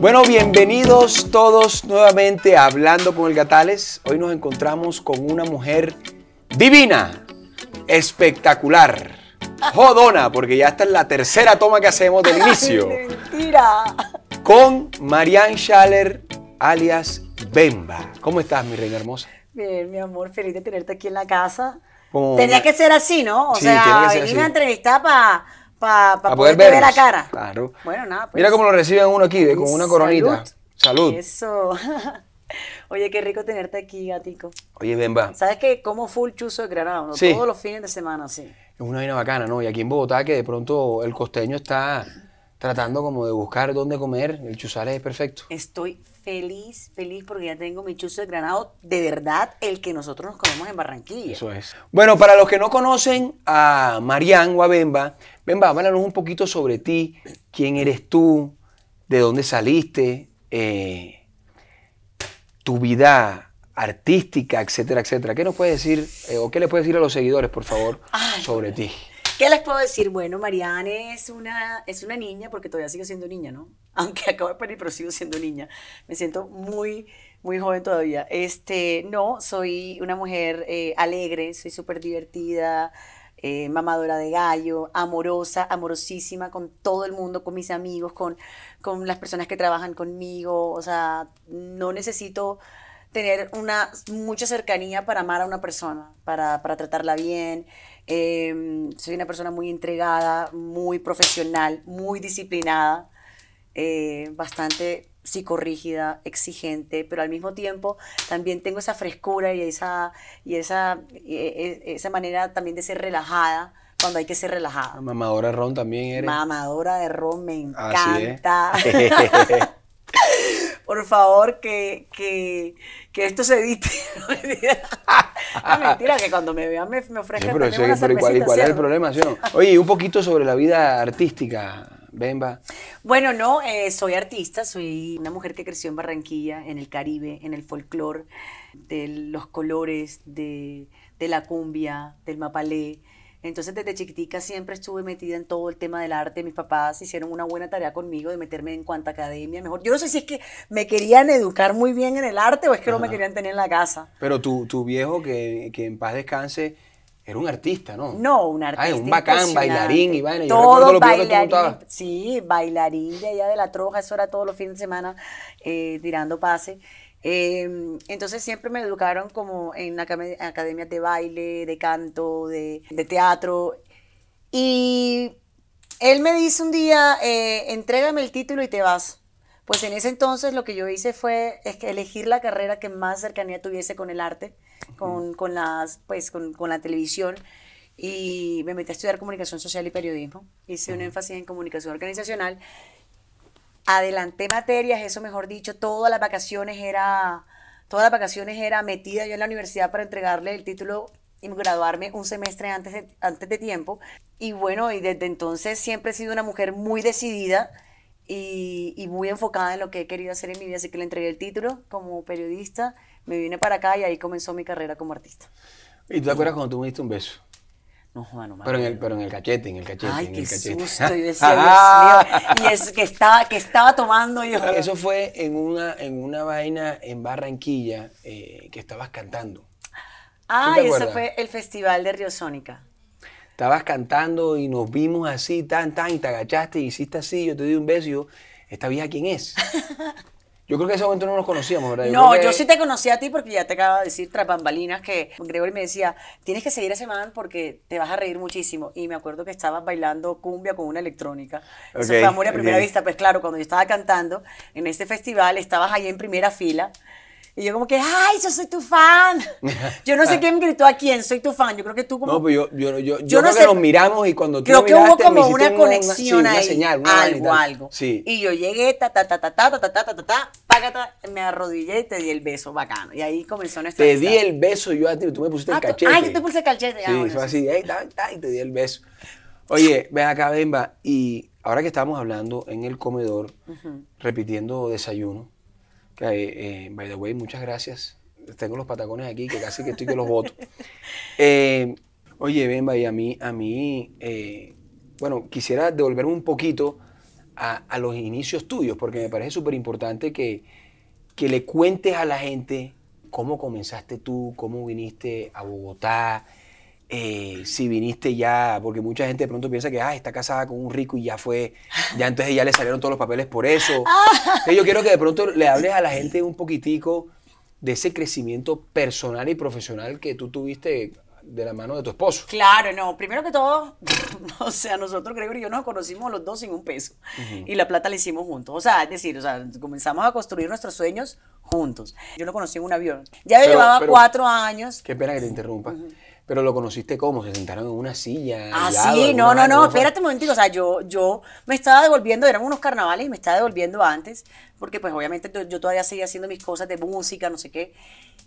Bueno, bienvenidos todos nuevamente a Hablando con el Gatales. Hoy nos encontramos con una mujer divina, espectacular, jodona, porque ya está es la tercera toma que hacemos del inicio. ¡Mentira! Con Marianne Schaller, alias Bemba. ¿Cómo estás, mi reina hermosa? Bien, mi amor, feliz de tenerte aquí en la casa. Tenía que ser así, ¿no? O sea, venir a entrevistar para para poder, ver la cara. Claro. Bueno, nada, pues. Mira cómo lo reciben uno aquí, con una coronita. Salud. Eso. Oye, qué rico tenerte aquí, gatico. Oye, Bemba. ¿Sabes cómo fue full chuzo de Granada, todos los fines de semana, sí. Es una vaina bacana, ¿no? Y aquí en Bogotá, que de pronto el costeño está tratando como de buscar dónde comer, el chuzar es perfecto. Estoy feliz, feliz porque ya tengo mi chuzo de granado, de verdad, el que nosotros nos comemos en Barranquilla. Eso es. Bueno, para los que no conocen a Marian o a Bemba, Bemba, háblanos un poquito sobre ti, quién eres tú, de dónde saliste, eh, tu vida artística, etcétera, etcétera. ¿Qué nos puedes decir eh, o qué le puedes decir a los seguidores, por favor, sobre ti? ¿Qué les puedo decir? Bueno, Marianne es una, es una niña, porque todavía sigo siendo niña, ¿no? Aunque acabo de parir, pero sigo siendo niña. Me siento muy, muy joven todavía. Este, no, soy una mujer eh, alegre, soy súper divertida, eh, mamadora de gallo, amorosa, amorosísima con todo el mundo, con mis amigos, con, con las personas que trabajan conmigo. O sea, no necesito tener una mucha cercanía para amar a una persona, para, tratarla bien. Em, soy una persona muy entregada, muy profesional, muy disciplinada, eh, bastante psicorrígida, exigente, pero al mismo tiempo también tengo esa frescura y esa, y esa, e, e, esa manera también de ser relajada cuando hay que ser relajada. Mamadora de ron también eres. Mamadora de ron, me encanta. por favor, que, que, que esto se edite. ah, mentira, que cuando me vean me, me ofrezcan pero, una pero igual, igual es el problema, Oye, un poquito sobre la vida artística, Bemba. Bueno, no, eh, soy artista, soy una mujer que creció en Barranquilla, en el Caribe, en el folclore, de los colores, de, de la cumbia, del mapalé, entonces desde chiquitica siempre estuve metida en todo el tema del arte. Mis papás hicieron una buena tarea conmigo de meterme en cuanta academia mejor. Yo no sé si es que me querían educar muy bien en el arte o es que no me querían tener en la casa. Pero tu, tu viejo, que, en paz descanse, era un artista, ¿no? No, un artista. Ay, un bacán, bailarín y vaina. Todo lo bailarín, que tú Sí, bailarín de allá de la Troja, eso era todos los fines de semana eh, tirando pase. Em, entonces siempre me educaron como en academias de baile, de canto, de, teatro. Y él me dice un día, eh, entrégame el título y te vas. Pues en ese entonces lo que yo hice fue elegir la carrera que más cercanía tuviese con el arte, con, las, pues, con, con la televisión y me metí a estudiar comunicación social y periodismo. Hice un énfasis en comunicación organizacional adelanté materias, eso mejor dicho, todas las vacaciones era, todas las vacaciones era metida yo en la universidad para entregarle el título y graduarme un semestre antes de, antes de tiempo. Y bueno, y desde entonces siempre he sido una mujer muy decidida y, y muy enfocada en lo que he querido hacer en mi vida, así que le entregué el título como periodista, me vine para acá y ahí comenzó mi carrera como artista. ¿Y tú te acuerdas cuando tú me diste un beso? pero en, el, cachete, en el cachete. en el cachete. Y es que estaba, que estaba tomando yo. Eso fue en una, en una vaina en Barranquilla eh, que estabas cantando. Ah, eso fue el festival de Riosónica. Estabas cantando y nos vimos así, tan, tan, y te agachaste y hiciste así. Yo te di un beso ¿esta vieja quién es? Yo creo que en ese momento no nos conocíamos, ¿verdad? no, yo sí te conocí a ti porque ya te acaba de decir tras bambalinas que Gregorio me decía, tienes que seguir a ese man porque te vas a reír muchísimo. Y me acuerdo que estabas bailando cumbia con una electrónica. Eso fue amor a primera vista. Pues claro, cuando yo estaba cantando en este festival, estabas ahí en primera fila. Y yo como que, ay, yo soy tu fan. Yo no sé quién gritó a quién, soy tu fan. Yo creo que tú como... No, pero yo, yo, yo, yo, creo que nos miramos y cuando tú Creo me miraste, que hubo como una conexión una, sí, ahí, una señal, algo, algo. Sí. Y yo llegué, ta, ta, ta, ta, ta, ta, ta, ta, ta, ta, me arrodillé y te di el beso bacano. Y ahí comenzó nuestra Te di el beso yo a ti, tú me pusiste el cachete. Ay, yo te puse el cachete. Sí, fue así, ey, ta, ta, y te di el beso. Oye, ven acá, Bemba, y ahora que estábamos hablando en el comedor, repitiendo desayuno, eh, eh, by the way, muchas gracias. Tengo los patacones aquí que casi que estoy que los voto. Eh, oye, ven, y a mí, a mí bueno, quisiera devolverme un poquito a, los inicios tuyos, porque me parece súper importante que, que le cuentes a la gente cómo comenzaste tú, cómo viniste a Bogotá, eh, si viniste ya, porque mucha gente de pronto piensa que ah, está casada con un rico y ya fue, ya entonces ya le salieron todos los papeles por eso. Ah. yo quiero que de pronto le hables a la gente un poquitico de ese crecimiento personal y profesional que tú tuviste de la mano de tu esposo. Claro, no. Primero que todo, o sea, nosotros, Gregory y yo, nos conocimos los dos sin un peso. Y la plata la hicimos juntos. O sea, es decir, comenzamos a construir nuestros sueños juntos. Yo no conocí en un avión. Ya llevaba cuatro años. Qué pena que te interrumpa. Pero lo conociste cómo, se sentaron en una silla. Ah, sí, no, no, no, espérate un momentito. o sea, yo, yo me estaba devolviendo, eran unos carnavales y me estaba devolviendo antes porque pues obviamente yo todavía seguía haciendo mis cosas de música, no sé qué.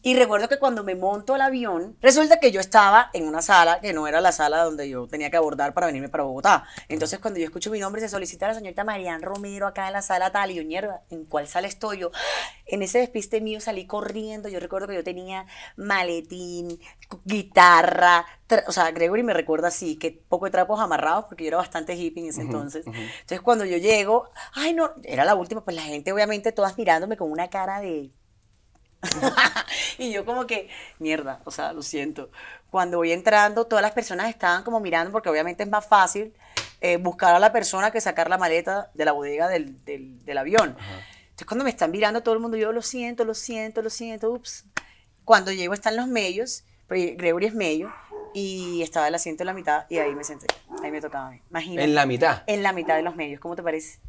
Y recuerdo que cuando me monto al avión, resulta que yo estaba en una sala que no era la sala donde yo tenía que abordar para venirme para Bogotá. Entonces cuando yo escucho mi nombre, se solicita a la señorita Marian Romero acá en la sala tal, y yo, mierda, ¿en cuál sala estoy yo? En ese despiste mío salí corriendo, yo recuerdo que yo tenía maletín, guitarra, o sea, Gregory me recuerda así, que poco de trapos amarrados, porque yo era bastante hippie en ese entonces. Entonces cuando yo llego, ay no, era la última, pues la gente voy todas mirándome con una cara de... y yo como que, mierda, o sea, lo siento. Cuando voy entrando, todas las personas estaban como mirando, porque obviamente es más fácil eh, buscar a la persona que sacar la maleta de la bodega del, del, avión. Entonces cuando me están mirando todo el mundo, yo lo siento, lo siento, lo siento, ups. Cuando llego están los medios, Gregory es medio, y estaba el asiento en la mitad y ahí me senté, ahí me tocaba Imagínate. ¿En la mitad? En la mitad de los medios, ¿cómo te parece?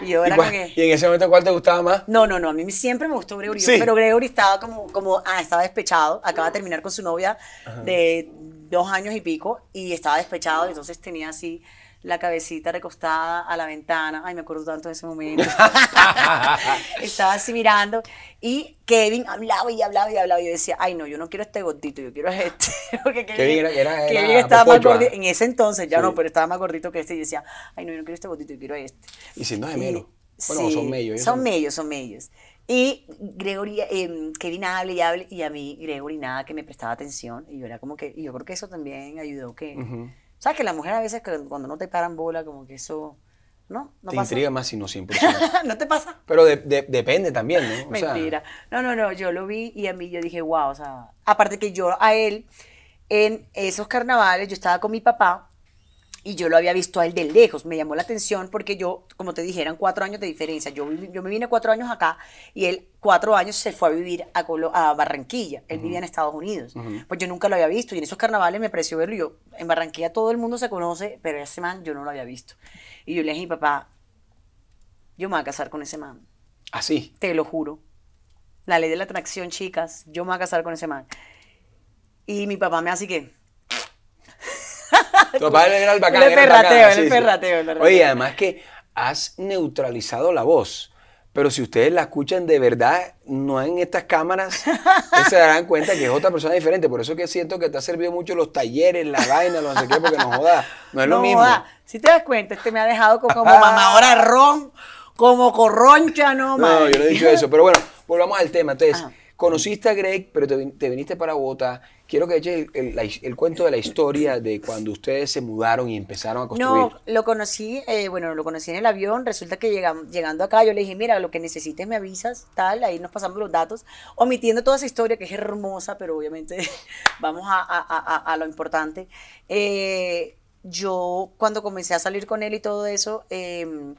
Y yo era en ese momento cuál te gustaba más? No, no, no, a mí siempre me gustó Gregory, pero Gregory estaba como, como, ah, estaba despechado, acaba de terminar con su novia de dos años y pico y estaba despechado, entonces tenía así la cabecita recostada a la ventana. Ay, me acuerdo tanto de ese momento. Estaba así mirando y Kevin hablaba y hablaba y hablaba. Y yo decía, ay, no, yo no quiero este gordito, yo quiero este. Porque Kevin, era, estaba más gordito. ¿ah? En ese entonces ya no, pero estaba más gordito que este. Y decía, ay, no, yo no quiero este gordito, yo quiero este. Y si no es menos. Bueno, son medios. Son medios, son medios. Y Gregory, em, Kevin hable y hable, y a mí Gregory nada que me prestaba atención, y yo era como que, y yo creo que eso también ayudó que, ¿Sabes que la mujer a veces cuando no te paran bola, como que eso... ¿No? no te intriga más si no siempre. ¿No te pasa? Pero de, depende también, ¿no? Mentira. No, no, no, yo lo vi y a mí yo dije, wow, o sea, aparte que yo a él, en esos carnavales, yo estaba con mi papá y yo lo había visto a él de lejos. Me llamó la atención porque yo, como te dijeran, cuatro años de diferencia. Yo, yo me vine cuatro años acá y él cuatro años se fue a vivir a, a Barranquilla. Él vivía en Estados Unidos. Pues yo nunca lo había visto y en esos carnavales me pareció verlo. Y yo, en Barranquilla todo el mundo se conoce, pero ese man yo no lo había visto. Y yo le dije, mi papá, yo me voy a casar con ese man. Así. ¿Ah, te lo juro. La ley de la atracción, chicas. Yo me voy a casar con ese man. Y mi papá me hace que tu era el bacán. El perrateo, el perrateo. Oye, además que has neutralizado la voz. Pero si ustedes la escuchan de verdad, no en estas cámaras, se darán cuenta que es otra persona diferente. Por eso que siento que te ha servido mucho los talleres, la vaina, no sé qué, porque no joda. No es lo mismo. Si te das cuenta, este me ha dejado como, mamadora ron, como corroncha, no, No, yo no he dicho eso. Pero bueno, volvamos al tema. Entonces, conociste a Greg, pero te, viniste para Bogotá. Quiero que eches el, cuento de la historia de cuando ustedes se mudaron y empezaron a construir. No, lo conocí, eh, bueno, lo conocí en el avión. Resulta que llegando acá yo le dije, mira, lo que necesites me avisas, tal, ahí nos pasamos los datos, omitiendo toda esa historia que es hermosa, pero obviamente vamos a, lo importante. Eh, yo cuando comencé a salir con él y todo eso... Em,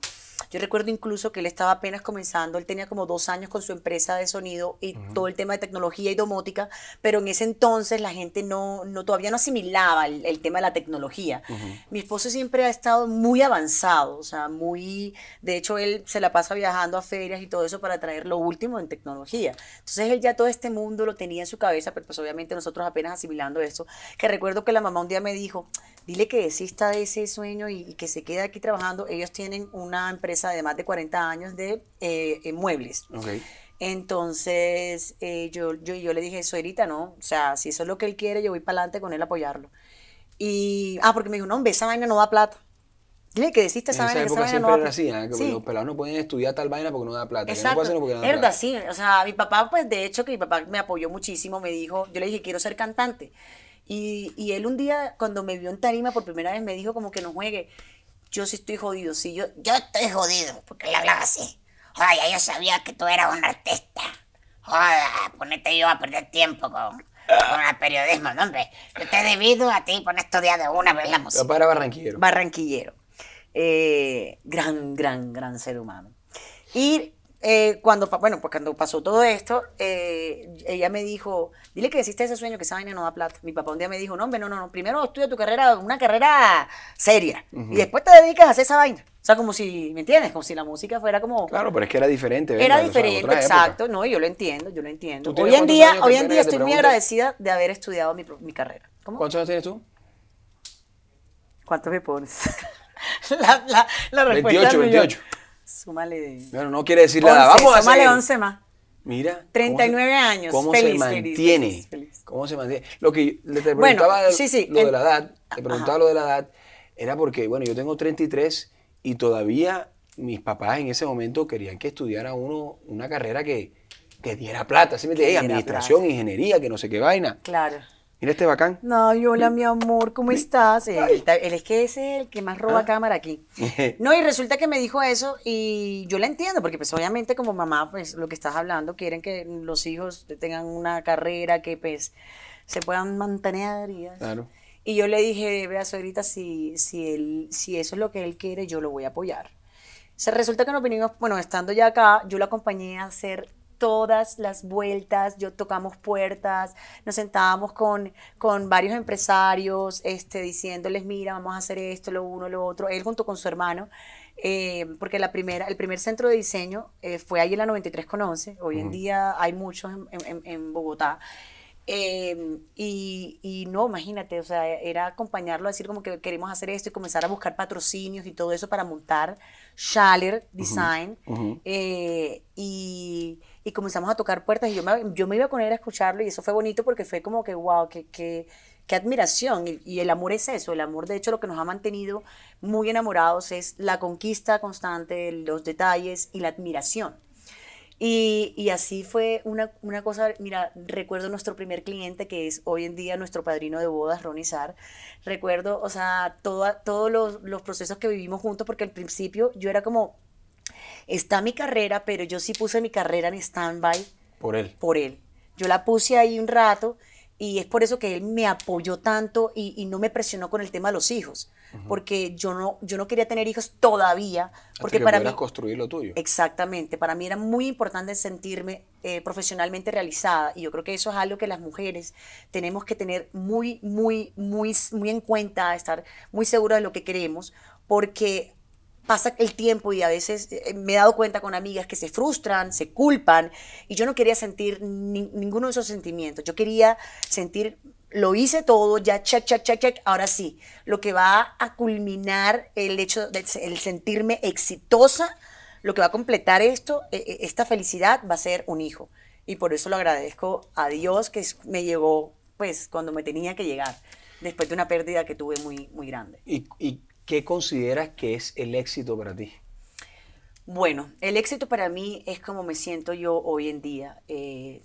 yo recuerdo incluso que él estaba apenas comenzando, él tenía como dos años con su empresa de sonido y todo el tema de tecnología y domótica, pero en ese entonces la gente no, no todavía no asimilaba el, tema de la tecnología. Mi esposo siempre ha estado muy avanzado, o sea, muy, de hecho él se la pasa viajando a ferias y todo eso para traer lo último en tecnología. Entonces él ya todo este mundo lo tenía en su cabeza, pero pues obviamente nosotros apenas asimilando esto, que recuerdo que la mamá un día me dijo, dile que desista de ese sueño y que se quede aquí trabajando, ellos tienen una empresa empresa de más de 40 años de eh, eh, muebles. Okay. Entonces eh, yo, yo, yo, le dije, suerita, no, o sea, si eso es lo que él quiere, yo voy para adelante con él a apoyarlo. Y, ah, porque me dijo, no, hombre, esa vaina no da plata. Dile que deciste esa, esa vaina, época esa siempre vaina no plata. Así, ¿eh? que los pelados no pueden estudiar tal vaina porque no da plata. Exacto. No porque no da plata. sí. O sea, mi papá, pues, de hecho, que mi papá me apoyó muchísimo, me dijo, yo le dije, quiero ser cantante. Y, y él un día, cuando me vio en tarima por primera vez, me dijo como que no juegue yo sí estoy jodido, sí, yo, yo estoy jodido, porque le hablaba así. Joder, yo sabía que tú eras un artista. Joder, ponete yo a perder tiempo con, con el periodismo, no, hombre. Yo te debido a ti por estos días de una vez la música. para barranquillero. Barranquillero. Eh, gran, gran, gran ser humano. Y eh, cuando, bueno, pues cuando pasó todo esto, eh, ella me dijo, dile que hiciste ese sueño, que esa vaina no da plata. Mi papá un día me dijo, no, hombre, no, no, primero estudia tu carrera, una carrera seria, y después te dedicas a hacer esa vaina. O sea, como si, ¿me entiendes? Como si la música fuera como... Claro, pero es que era diferente. Era diferente, exacto, no, yo lo entiendo, yo lo entiendo. Hoy en día, hoy en día estoy muy agradecida de haber estudiado mi, carrera. ¿Cuántos años tienes tú? ¿Cuántos me pones? la, la, 28, 28. Súmale. Bueno, no quiere decir nada. Vamos a Súmale 11 más. Mira. 39 ¿cómo se, años. ¿Cómo se mantiene? ¿Cómo se mantiene? Lo que le te preguntaba lo de la edad, te preguntaba lo de la edad, era porque, bueno, yo tengo 33 y todavía mis papás en ese momento querían que estudiara uno una carrera que, que diera plata. Así me dije administración, ingeniería, que no sé qué vaina. Claro. Mira este bacán. No, hola, mi amor, ¿cómo estás? Él, es que es el que más roba ah. cámara aquí. No, y resulta que me dijo eso y yo la entiendo, porque pues obviamente como mamá, pues lo que estás hablando, quieren que los hijos tengan una carrera, que pues se puedan mantener y yo le dije, vea, suegrita, si, si, él, si eso es lo que él quiere, yo lo voy a apoyar. Se resulta que nos vinimos, bueno, estando ya acá, yo lo acompañé a hacer todas las vueltas, yo tocamos puertas, nos sentábamos con, con varios empresarios, este, diciéndoles, mira, vamos a hacer esto, lo uno, lo otro, él junto con su hermano, eh, porque la primera, el primer centro de diseño eh, fue ahí en la 93 con 11, hoy en día hay muchos en, en, Bogotá. Eh, y, y, no, imagínate, o sea, era acompañarlo decir como que queremos hacer esto y comenzar a buscar patrocinios y todo eso para montar Schaller Design. y y comenzamos a tocar puertas y yo me, yo me iba con él a escucharlo y eso fue bonito porque fue como que, wow, que... qué admiración. Y, el amor es eso. El amor, de hecho, lo que nos ha mantenido muy enamorados es la conquista constante, los detalles y la admiración. Y, y así fue una, una, cosa, mira, recuerdo nuestro primer cliente que es hoy en día nuestro padrino de bodas, Ronnie Recuerdo, o sea, toda, todos los, los procesos que vivimos juntos porque al principio yo era como, Está mi carrera, pero yo sí puse mi carrera en stand-by. Por él. Por él. Yo la puse ahí un rato y es por eso que él me apoyó tanto y, no me presionó con el tema de los hijos. Porque yo no, yo no quería tener hijos todavía. Porque para mí. construir lo tuyo. Exactamente. Para mí era muy importante sentirme eh, profesionalmente realizada. Y yo creo que eso es algo que las mujeres tenemos que tener muy, muy, muy, muy en cuenta, estar muy seguras de lo que queremos. Porque pasa el tiempo y a veces eh, me he dado cuenta con amigas que se frustran, se culpan y yo no quería sentir ninguno de esos sentimientos. Yo quería sentir, lo hice todo, ya check, check, check, ahora sí, lo que va a culminar el hecho de el sentirme exitosa, lo que va a completar esto, e, e, esta felicidad va a ser un hijo. Y por eso lo agradezco a Dios que me llegó pues cuando me tenía que llegar después de una pérdida que tuve muy, muy grande. ¿Y, y ¿qué consideras que es el éxito para ti? Bueno, el éxito para mí es como me siento yo hoy en día. Eh,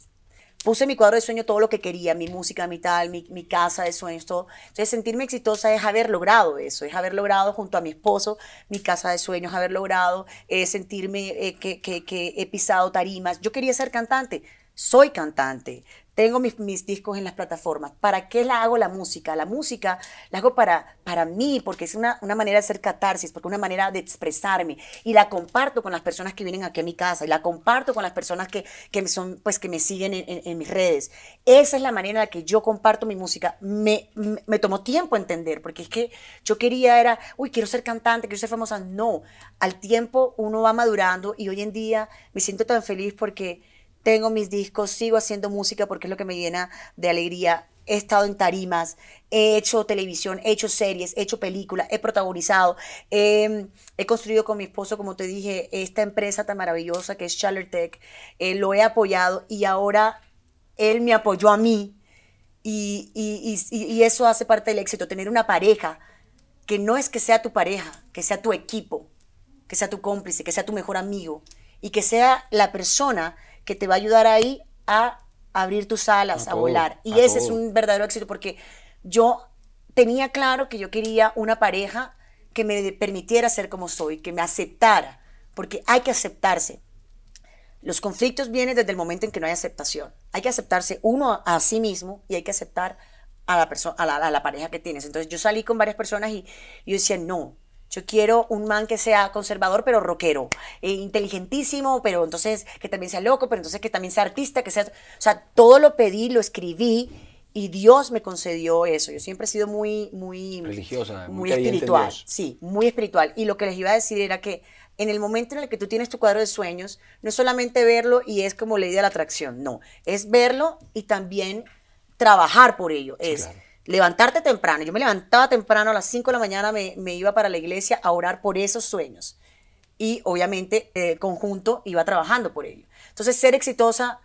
puse mi cuadro de sueño todo lo que quería, mi música, mi tal, mi, casa de sueños, todo. Entonces sentirme exitosa es haber logrado eso, es haber logrado junto a mi esposo mi casa de sueños, haber logrado eh, sentirme eh, que, que, que he pisado tarimas. Yo quería ser cantante, soy cantante, tengo mis, discos en las plataformas. ¿Para qué la hago la música? La música la hago para, para mí, porque es una, manera de hacer catarsis, porque es una manera de expresarme. Y la comparto con las personas que vienen aquí a mi casa, y la comparto con las personas que, que, son, pues, que me siguen en, mis redes. Esa es la manera en la que yo comparto mi música. me, me tomó tiempo entender, porque es que yo quería, era, uy, quiero ser cantante, quiero ser famosa. No, al tiempo uno va madurando y hoy en día me siento tan feliz porque tengo mis discos, sigo haciendo música porque es lo que me llena de alegría. He estado en tarimas, he hecho televisión, he hecho series, he hecho películas, he protagonizado, em, he construido con mi esposo, como te dije, esta empresa tan maravillosa que es Charler Tech, eh, lo he apoyado y ahora él me apoyó a mí y, y eso hace parte del éxito, tener una pareja que no es que sea tu pareja, que sea tu equipo, que sea tu cómplice, que sea tu mejor amigo y que sea la persona que te va a ayudar ahí a abrir tus alas, a, volar. Y ese es un verdadero éxito porque yo tenía claro que yo quería una pareja que me permitiera ser como soy, que me aceptara, porque hay que aceptarse. Los conflictos vienen desde el momento en que no hay aceptación. Hay que aceptarse uno a, sí mismo y hay que aceptar a la, a la, pareja que tienes. Entonces yo salí con varias personas y yo decía, no, yo quiero un man que sea conservador, pero rockero, eh, inteligentísimo, pero entonces que también sea loco, pero entonces que también sea artista, que sea... O sea, todo lo pedí, lo escribí y Dios me concedió eso. Yo siempre he sido muy, muy... Religiosa. Muy, espiritual, sí, muy espiritual. Y lo que les iba a decir era que en el momento en el que tú tienes tu cuadro de sueños, no es solamente verlo y es como ley de la atracción, no, es verlo y también trabajar por ello. es levantarte temprano. Yo me levantaba temprano a las 5 de la mañana, me, iba para la iglesia a orar por esos sueños. Y obviamente, eh, conjunto, iba trabajando por ello. Entonces, ser exitosa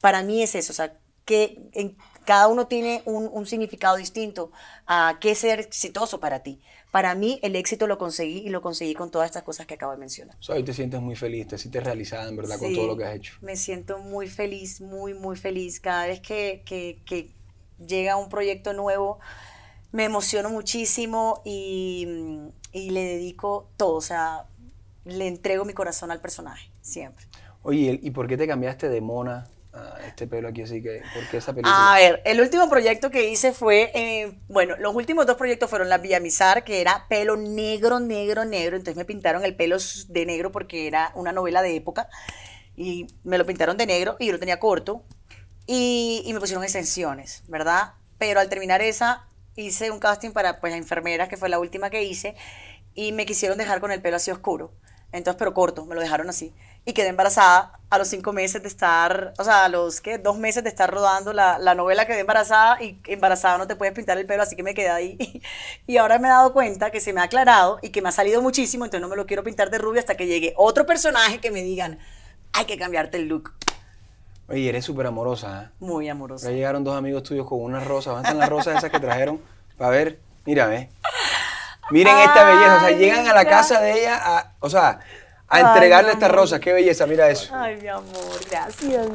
para mí es eso, o sea, que en, cada uno tiene un, significado distinto a qué ser exitoso para ti. Para mí el éxito lo conseguí y lo conseguí con todas estas cosas que acabo de mencionar. O hoy te sientes muy feliz, te sientes realizada en verdad con todo lo que has hecho. Me siento muy feliz, muy, muy feliz. Cada vez que, que llega un proyecto nuevo, me emociono muchísimo y, le dedico todo, o sea, le entrego mi corazón al personaje, siempre. Oye, ¿y por qué te cambiaste de mona a este pelo aquí así que, ¿por qué esa película? A ver, el último proyecto que hice fue, eh, bueno, los últimos dos proyectos fueron la Villamizar, que era pelo negro, negro, negro, entonces me pintaron el pelo de negro porque era una novela de época y me lo pintaron de negro y yo lo tenía corto, y, me pusieron extensiones, ¿verdad? Pero al terminar esa, hice un casting para pues, la enfermera, que fue la última que hice, y me quisieron dejar con el pelo así oscuro. Entonces, pero corto, me lo dejaron así. Y quedé embarazada a los cinco meses de estar, o sea, a los que dos meses de estar rodando la, novela, quedé embarazada y embarazada no te puedes pintar el pelo, así que me quedé ahí. Y ahora me he dado cuenta que se me ha aclarado y que me ha salido muchísimo, entonces no me lo quiero pintar de rubia hasta que llegue otro personaje que me digan, hay que cambiarte el look. Oye, eres súper ¿eh? amorosa, Muy amorosa. Ya llegaron dos amigos tuyos con una rosa. ¿Van están las rosas esas que trajeron? Para ver, mira, ve. Miren esta belleza. O sea, llegan a la casa de ella a, o sea, a entregarle estas rosas. Qué belleza, mira eso. Ay, mi amor, gracias.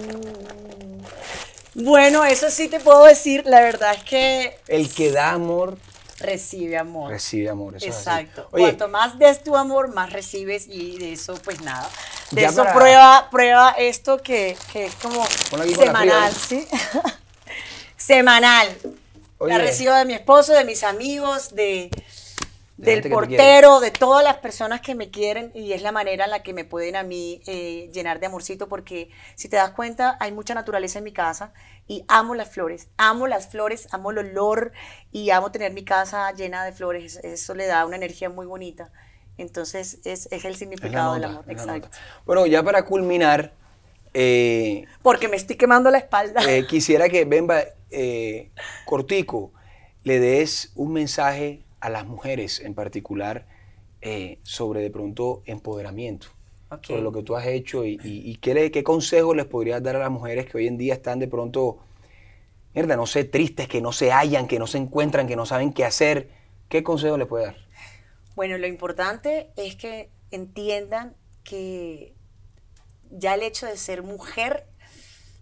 Bueno, eso sí te puedo decir. La verdad es que. El que da amor recibe amor. Recibe amor, eso Exacto. Es Exacto. Cuanto más des tu amor, más recibes y de eso pues nada. De eso prueba, prueba esto que, es como semanal, ¿sí? semanal. La recibo de mi esposo, de mis amigos, de, del portero, de todas las personas que me quieren y es la manera en la que me pueden a mí eh, llenar de amorcito porque si te das cuenta hay mucha naturaleza en mi casa y amo las flores, amo las flores, amo el olor y amo tener mi casa llena de flores, eso le da una energía muy bonita. Entonces es, el significado del amor. Exacto. Bueno, ya para culminar... Eh, porque me estoy quemando la espalda. Eh, quisiera que Bemba Cortico le des un mensaje a las mujeres en particular eh, sobre de pronto empoderamiento, sobre lo que tú has hecho y, qué, consejo les podrías dar a las mujeres que hoy en día están de pronto, mierda, no sé, tristes, que no se hallan, que no se encuentran, que no saben qué hacer. ¿Qué consejo les puede dar? Bueno, lo importante es que entiendan que ya el hecho de ser mujer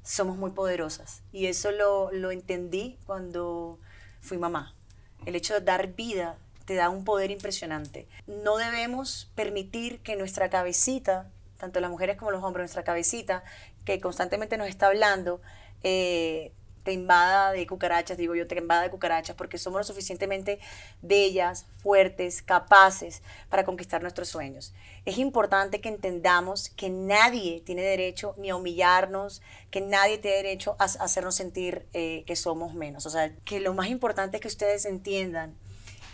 somos muy poderosas y eso lo, lo entendí cuando fui mamá el hecho de dar vida te da un poder impresionante. No debemos permitir que nuestra cabecita, tanto las mujeres como los hombres, nuestra cabecita, que constantemente nos está hablando, eh, invada de cucarachas, digo yo, te invada de cucarachas, porque somos lo suficientemente bellas, fuertes, capaces para conquistar nuestros sueños. Es importante que entendamos que nadie tiene derecho ni a humillarnos, que nadie tiene derecho a, hacernos sentir eh, que somos menos. O sea, que lo más importante es que ustedes entiendan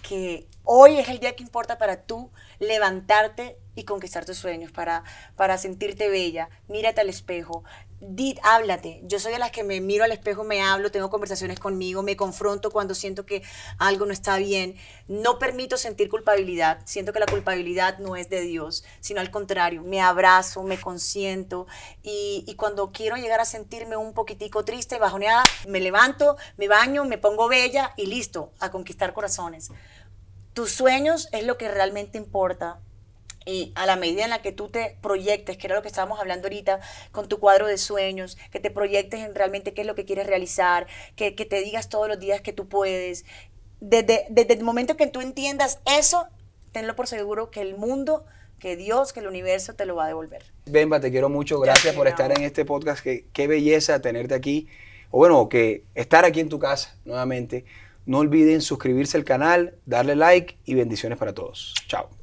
que hoy es el día que importa para tú levantarte y conquistar tus sueños, para, para sentirte bella. Mírate al espejo, Did, háblate. Yo soy de las que me miro al espejo, me hablo, tengo conversaciones conmigo, me confronto cuando siento que algo no está bien. No permito sentir culpabilidad. Siento que la culpabilidad no es de Dios, sino al contrario. Me abrazo, me consiento y, y cuando quiero llegar a sentirme un poquitico triste, bajoneada, me levanto, me baño, me pongo bella y listo, a conquistar corazones. Tus sueños es lo que realmente importa y a la medida en la que tú te proyectes, que era lo que estábamos hablando ahorita, con tu cuadro de sueños, que te proyectes en realmente qué es lo que quieres realizar, que, te digas todos los días que tú puedes, desde, el momento que tú entiendas eso, tenlo por seguro que el mundo que Dios, que el universo te lo va a devolver. Bemba, te quiero mucho. Gracias por estar en este podcast. Qué, qué belleza tenerte aquí. O bueno, que estar aquí en tu casa nuevamente. No olviden suscribirse al canal, darle like y bendiciones para todos. Chao.